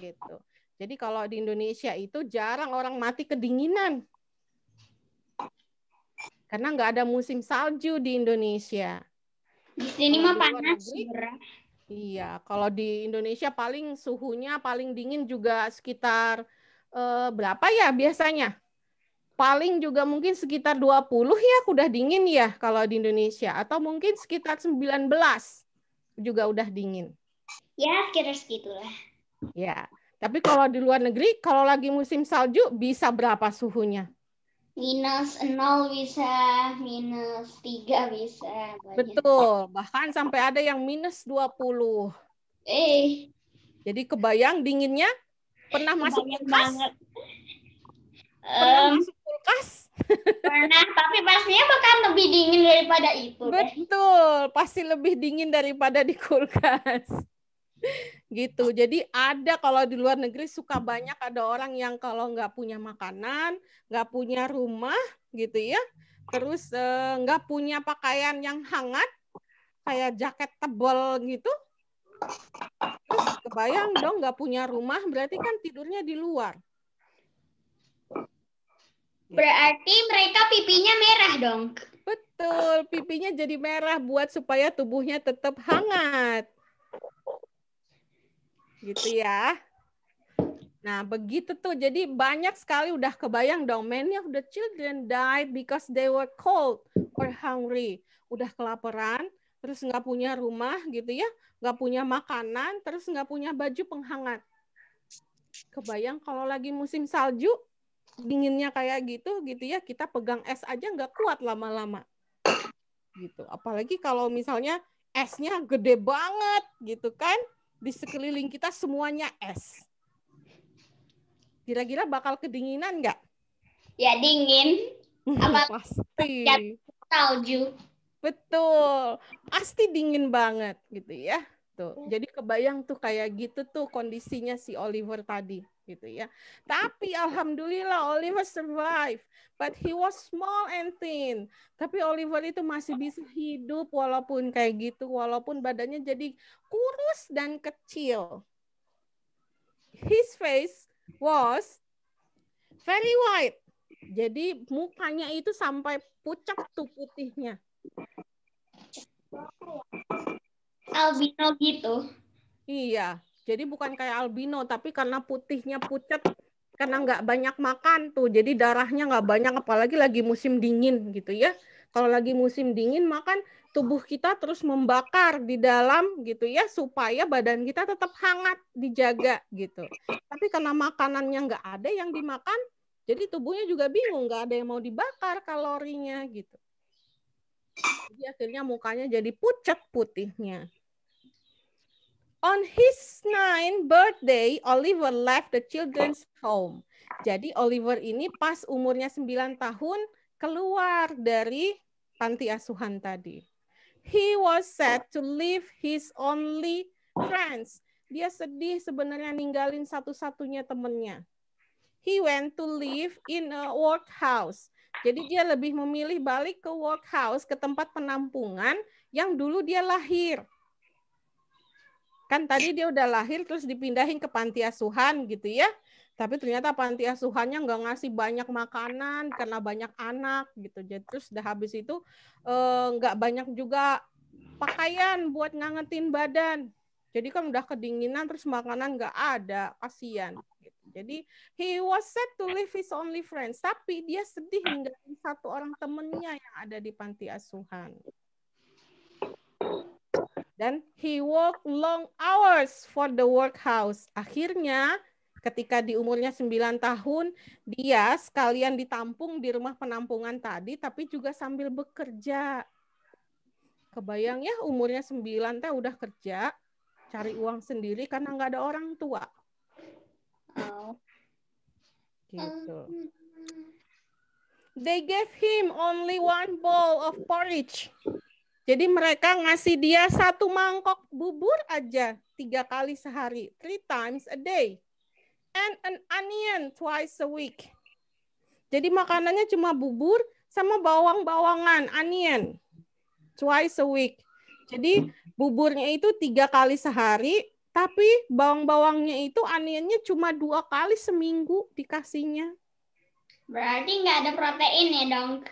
gitu. Jadi kalau di Indonesia itu jarang orang mati kedinginan. Karena nggak ada musim salju di Indonesia. Di sini mah panas. iya, kalau di Indonesia paling suhunya paling dingin juga sekitar eh, berapa ya biasanya? Paling juga mungkin sekitar 20 ya udah dingin ya kalau di Indonesia. Atau mungkin sekitar 19 juga udah dingin. Ya, sekitar segitulah. Ya. Tapi kalau di luar negeri, kalau lagi musim salju, bisa berapa suhunya? Minus 0 bisa, minus 3 bisa. Betul, bahkan sampai ada yang minus 20. Eh. Jadi kebayang dinginnya? Pernah masuk Banyak kulkas? Banget. Pernah um, masuk kulkas? Pernah, tapi pastinya bakal lebih dingin daripada itu. Betul, deh. pasti lebih dingin daripada di kulkas gitu. Jadi ada kalau di luar negeri suka banyak ada orang yang kalau nggak punya makanan, nggak punya rumah gitu ya, terus eh, nggak punya pakaian yang hangat kayak jaket tebal gitu. Terus kebayang dong nggak punya rumah berarti kan tidurnya di luar. Berarti mereka pipinya merah dong. Betul, pipinya jadi merah buat supaya tubuhnya tetap hangat gitu ya. Nah, begitu tuh. Jadi banyak sekali udah kebayang dong. Many of the children died because they were cold or hungry. Udah kelaparan, terus nggak punya rumah gitu ya, nggak punya makanan, terus nggak punya baju penghangat. Kebayang kalau lagi musim salju, dinginnya kayak gitu gitu ya, kita pegang es aja nggak kuat lama-lama. Gitu. Apalagi kalau misalnya esnya gede banget gitu kan di sekeliling kita semuanya es. Kira-kira bakal kedinginan nggak? Ya dingin. Hmm, Apa pasti. Salju. Betul. Pasti dingin banget gitu ya. Tuh. Ya. Jadi kebayang tuh kayak gitu tuh kondisinya si Oliver tadi gitu ya. Tapi alhamdulillah Oliver survive, but he was small and thin. Tapi Oliver itu masih bisa hidup walaupun kayak gitu, walaupun badannya jadi kurus dan kecil. His face was very white. Jadi mukanya itu sampai pucat tuh putihnya. Albino gitu. Iya, jadi bukan kayak albino, tapi karena putihnya pucat, karena nggak banyak makan tuh, jadi darahnya nggak banyak, apalagi lagi musim dingin gitu ya. Kalau lagi musim dingin makan tubuh kita terus membakar di dalam gitu ya supaya badan kita tetap hangat dijaga gitu. Tapi karena makanannya nggak ada yang dimakan, jadi tubuhnya juga bingung nggak ada yang mau dibakar kalorinya gitu. Jadi akhirnya mukanya jadi pucat putihnya. On his nine birthday, Oliver left the children's home. Jadi Oliver ini pas umurnya 9 tahun keluar dari panti asuhan tadi. He was sad to leave his only friends. Dia sedih sebenarnya ninggalin satu-satunya temennya. He went to live in a workhouse. Jadi dia lebih memilih balik ke workhouse, ke tempat penampungan yang dulu dia lahir Kan tadi dia udah lahir terus dipindahin ke panti asuhan gitu ya. Tapi ternyata panti asuhannya nggak ngasih banyak makanan karena banyak anak gitu. Jadi terus udah habis itu nggak eh, nggak banyak juga pakaian buat ngangetin badan. Jadi kan udah kedinginan terus makanan nggak ada, kasihan. Gitu. Jadi he was sad to leave his only friends, tapi dia sedih ninggalin satu orang temennya yang ada di panti asuhan. Dan he worked long hours for the workhouse. Akhirnya ketika di umurnya 9 tahun, dia sekalian ditampung di rumah penampungan tadi, tapi juga sambil bekerja. Kebayang ya umurnya 9 teh udah kerja, cari uang sendiri karena nggak ada orang tua. Oh. Gitu. They gave him only one bowl of porridge. Jadi mereka ngasih dia satu mangkok bubur aja tiga kali sehari, three times a day. And an onion twice a week. Jadi makanannya cuma bubur sama bawang-bawangan, onion twice a week. Jadi buburnya itu tiga kali sehari, tapi bawang-bawangnya itu anionnya cuma dua kali seminggu dikasihnya. Berarti nggak ada protein ya dong?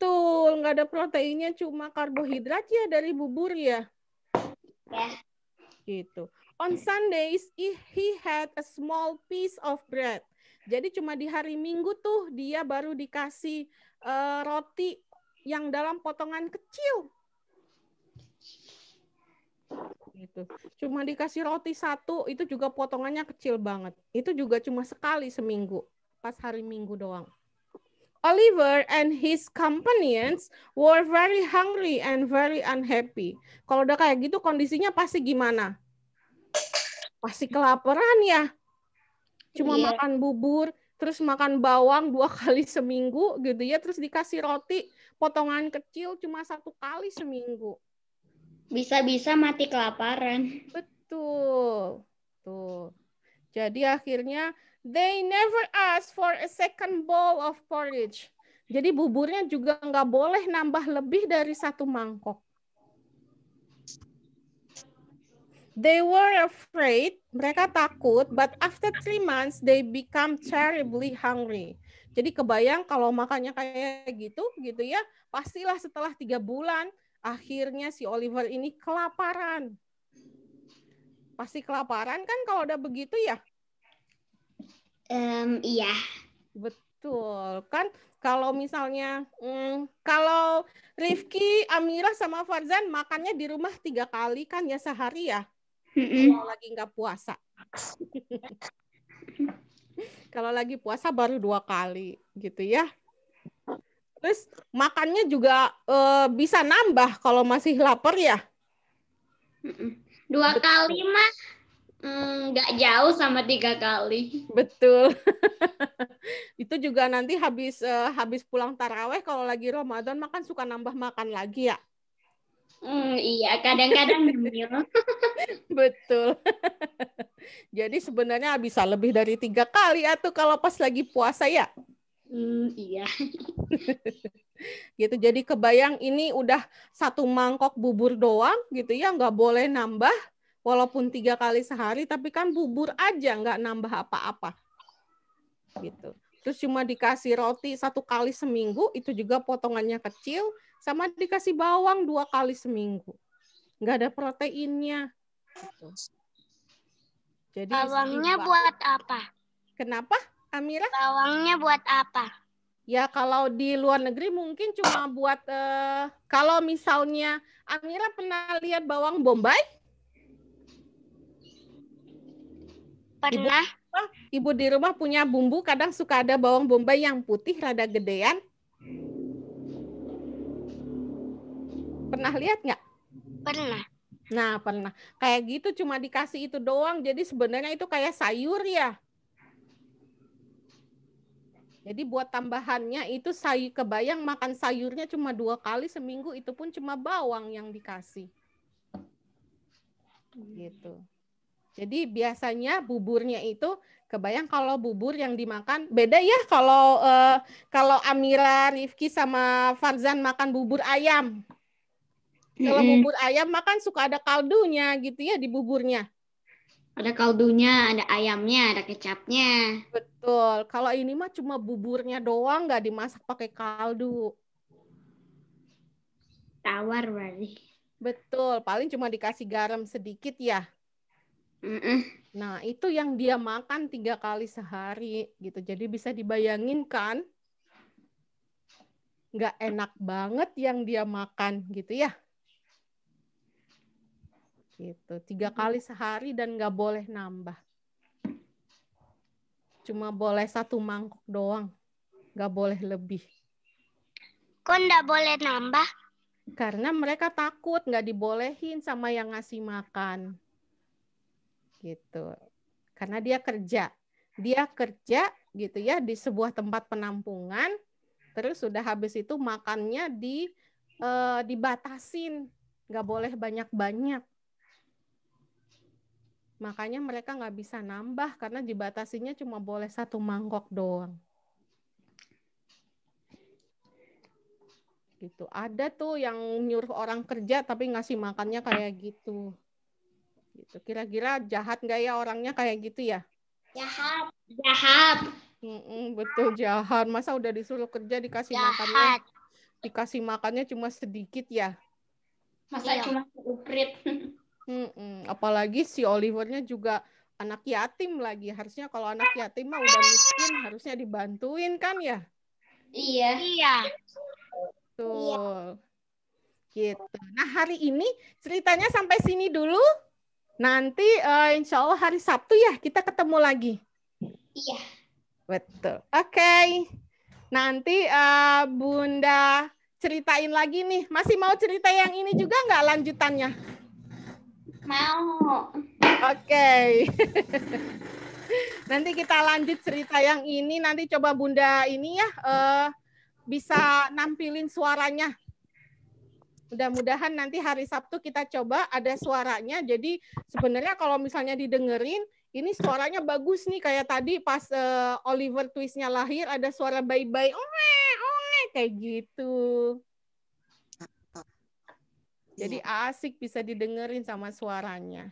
Betul, nggak ada proteinnya cuma karbohidrat ya dari bubur ya. Ya. Gitu. On Sundays he had a small piece of bread. Jadi cuma di hari Minggu tuh dia baru dikasih uh, roti yang dalam potongan kecil. Gitu. Cuma dikasih roti satu itu juga potongannya kecil banget. Itu juga cuma sekali seminggu, pas hari Minggu doang. Oliver and his companions were very hungry and very unhappy. Kalau udah kayak gitu kondisinya pasti gimana? Pasti kelaparan ya. Cuma yeah. makan bubur, terus makan bawang dua kali seminggu gitu ya, terus dikasih roti potongan kecil cuma satu kali seminggu. Bisa-bisa mati kelaparan. Betul. Tuh. Jadi akhirnya They never ask for a second bowl of porridge. Jadi buburnya juga nggak boleh nambah lebih dari satu mangkok. They were afraid, mereka takut, but after three months they become terribly hungry. Jadi kebayang kalau makannya kayak gitu, gitu ya, pastilah setelah tiga bulan akhirnya si Oliver ini kelaparan. Pasti kelaparan kan kalau udah begitu ya, Um, iya. Betul kan? Kalau misalnya, hmm, kalau Rifki, Amira sama Farzan makannya di rumah tiga kali kan ya sehari ya? Kalau lagi nggak puasa. kalau lagi puasa baru dua kali gitu ya. Terus makannya juga e, bisa nambah kalau masih lapar ya. Dua Betul. kali mah Hmm, nggak mm, jauh sama tiga kali. Betul. itu juga nanti habis uh, habis pulang taraweh kalau lagi Ramadan makan suka nambah makan lagi ya. Mm, iya, kadang-kadang Betul. Jadi sebenarnya bisa lebih dari tiga kali atau ya kalau pas lagi puasa ya. Mm, iya. gitu. Jadi kebayang ini udah satu mangkok bubur doang gitu ya, nggak boleh nambah walaupun tiga kali sehari tapi kan bubur aja nggak nambah apa-apa gitu terus cuma dikasih roti satu kali seminggu itu juga potongannya kecil sama dikasih bawang dua kali seminggu nggak ada proteinnya gitu. jadi bawangnya buat apa kenapa Amira bawangnya buat apa ya kalau di luar negeri mungkin cuma buat uh, kalau misalnya Amira pernah lihat bawang bombay Pernah. Ibu, ibu di rumah punya bumbu, kadang suka ada bawang bombay yang putih rada gedean. Pernah lihat nggak? Pernah. Nah, pernah. Kayak gitu cuma dikasih itu doang. Jadi sebenarnya itu kayak sayur ya. Jadi buat tambahannya itu sayur kebayang makan sayurnya cuma dua kali seminggu itu pun cuma bawang yang dikasih. Gitu. Jadi biasanya buburnya itu kebayang kalau bubur yang dimakan beda ya kalau eh, kalau Amira, Rifki sama Farzan makan bubur ayam. Kalau bubur ayam makan suka ada kaldunya gitu ya di buburnya. Ada kaldunya, ada ayamnya, ada kecapnya. Betul. Kalau ini mah cuma buburnya doang nggak dimasak pakai kaldu. Tawar berarti. Betul, paling cuma dikasih garam sedikit ya. Nah, itu yang dia makan tiga kali sehari gitu. Jadi bisa dibayangin kan? Nggak enak banget yang dia makan gitu ya. Gitu, tiga kali sehari dan nggak boleh nambah. Cuma boleh satu mangkok doang. Nggak boleh lebih. Kok nggak boleh nambah? Karena mereka takut nggak dibolehin sama yang ngasih makan gitu. Karena dia kerja. Dia kerja gitu ya di sebuah tempat penampungan terus sudah habis itu makannya di eh, dibatasin, nggak boleh banyak-banyak. Makanya mereka nggak bisa nambah karena dibatasinya cuma boleh satu mangkok doang. gitu. Ada tuh yang nyuruh orang kerja tapi ngasih makannya kayak gitu. Gitu. Kira-kira jahat nggak ya orangnya kayak gitu ya? Jahat, jahat. Mm-mm, betul jahat. Masa udah disuruh kerja dikasih jahat. makannya, dikasih makannya cuma sedikit ya? Masa iya. cuma uprit. Mm-mm. Apalagi si Olivernya juga anak yatim lagi. Harusnya kalau anak yatim mah udah miskin, harusnya dibantuin kan ya? Iya. Iya. Betul. Iya. Gitu. Nah, hari ini ceritanya sampai sini dulu. Nanti uh, insya Allah hari Sabtu ya kita ketemu lagi. Iya. Betul. Oke. Okay. Nanti uh, Bunda ceritain lagi nih. Masih mau cerita yang ini juga nggak lanjutannya? Mau. Oke. Okay. nanti kita lanjut cerita yang ini. Nanti coba Bunda ini ya uh, bisa nampilin suaranya Mudah-mudahan nanti hari Sabtu kita coba ada suaranya. Jadi sebenarnya kalau misalnya didengerin, ini suaranya bagus nih kayak tadi pas uh, Oliver Twistnya lahir ada suara bye-bye, oke oke kayak gitu. Jadi iya. asik bisa didengerin sama suaranya.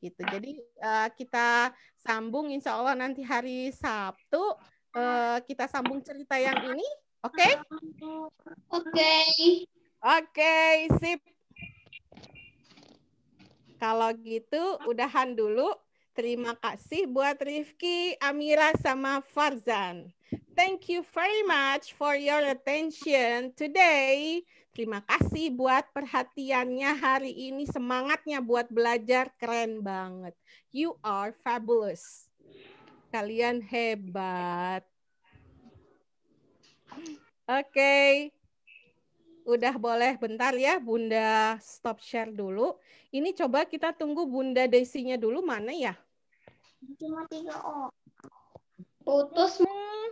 Gitu. Jadi uh, kita sambung insya Allah nanti hari Sabtu uh, kita sambung cerita yang ini. Oke? Okay? Oke. Okay. Oke, sip. Kalau gitu udahan dulu. Terima kasih buat Rifki, Amira, sama Farzan. Thank you very much for your attention today. Terima kasih buat perhatiannya hari ini. Semangatnya buat belajar keren banget. You are fabulous. Kalian hebat. Oke. Okay udah boleh bentar ya Bunda stop share dulu. Ini coba kita tunggu Bunda Desinya dulu mana ya? Cuma tiga oh. Putus. Hmm,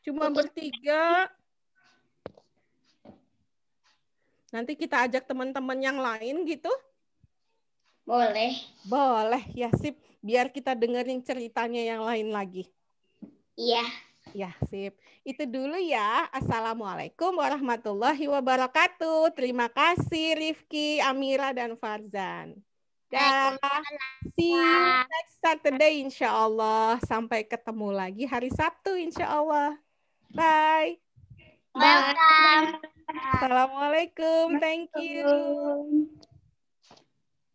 cuma Putus. bertiga. Nanti kita ajak teman-teman yang lain gitu. Boleh. Boleh, ya sip. Biar kita dengerin ceritanya yang lain lagi. Iya. Ya, sip. Itu dulu ya. Assalamualaikum warahmatullahi wabarakatuh. Terima kasih Rifki, Amira, dan Farzan. Dah. See you next Saturday insya Allah. Sampai ketemu lagi hari Sabtu insya Allah. Bye. Welcome. Assalamualaikum. Thank you.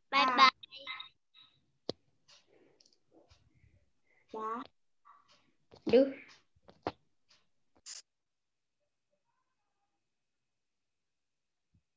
Bye-bye. Duh.